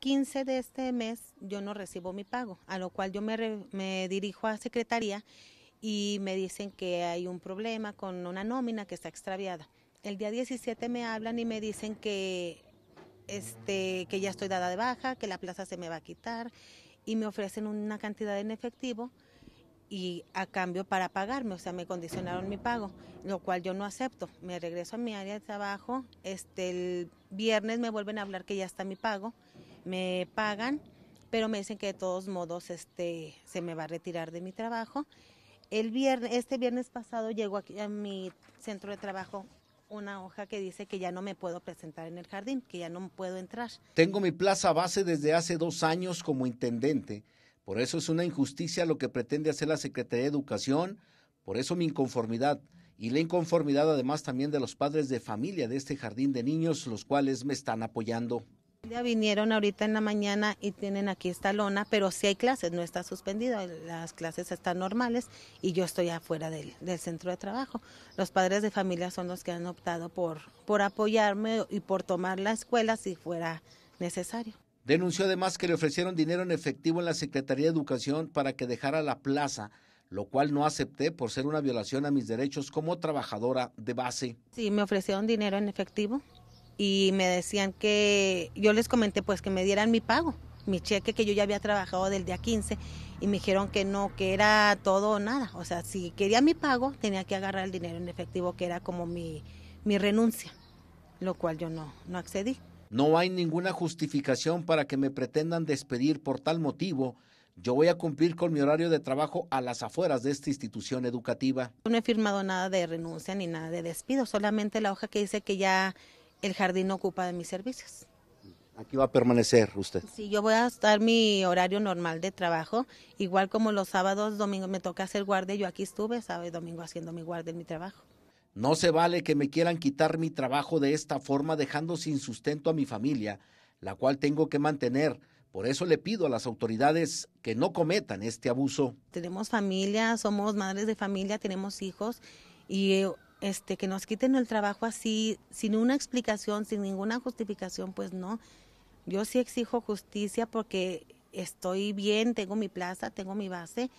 15 de este mes, yo no recibo mi pago, a lo cual yo me, me dirijo a secretaría y me dicen que hay un problema con una nómina que está extraviada. El día 17 me hablan y me dicen que, este, que ya estoy dada de baja, que la plaza se me va a quitar y me ofrecen una cantidad en efectivo y a cambio para pagarme, o sea, me condicionaron mi pago, lo cual yo no acepto. Me regreso a mi área de trabajo, este el viernes me vuelven a hablar que ya está mi pago me pagan, pero me dicen que de todos modos este, se me va a retirar de mi trabajo. El viernes, este viernes pasado llegó aquí a mi centro de trabajo una hoja que dice que ya no me puedo presentar en el jardín, que ya no puedo entrar. Tengo mi plaza base desde hace dos años como intendente. Por eso es una injusticia lo que pretende hacer la Secretaría de Educación. Por eso mi inconformidad y la inconformidad además también de los padres de familia de este jardín de niños, los cuales me están apoyando. Ya vinieron ahorita en la mañana y tienen aquí esta lona, pero si hay clases, no está suspendido, las clases están normales y yo estoy afuera del, centro de trabajo. Los padres de familia son los que han optado por, por apoyarme y por tomar la escuela si fuera necesario. Denunció además que le ofrecieron dinero en efectivo en la Secretaría de Educación para que dejara la plaza, lo cual no acepté por ser una violación a mis derechos como trabajadora de base. Sí, me ofrecieron dinero en efectivo y me decían que yo les comenté pues que me dieran mi pago, mi cheque que yo ya había trabajado del día 15 y me dijeron que no, que era todo o nada. O sea, si quería mi pago tenía que agarrar el dinero en efectivo que era como mi, renuncia, lo cual yo no, no accedí. No hay ninguna justificación para que me pretendan despedir por tal motivo. Yo voy a cumplir con mi horario de trabajo a las afueras de esta institución educativa. No he firmado nada de renuncia ni nada de despido, solamente la hoja que dice que ya el jardín ocupa de mis servicios. Aquí va a permanecer usted. Sí, yo voy a estar mi horario normal de trabajo, igual como los sábados, domingos me toca hacer guardia, yo aquí estuve sábado y domingo haciendo mi guardia en mi trabajo. No se vale que me quieran quitar mi trabajo de esta forma dejando sin sustento a mi familia, la cual tengo que mantener. Por eso le pido a las autoridades que no cometan este abuso. Tenemos familia, somos madres de familia, tenemos hijos y este, que nos quiten el trabajo así, sin una explicación, sin ninguna justificación, pues no. Yo sí exijo justicia porque estoy bien, tengo mi plaza, tengo mi base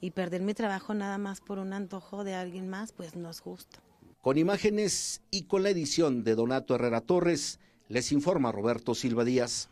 y perder mi trabajo nada más por un antojo de alguien más, pues no es justo. Con imágenes y con la edición de Donato Herrera Torres, les informa Roberto Silva Díaz.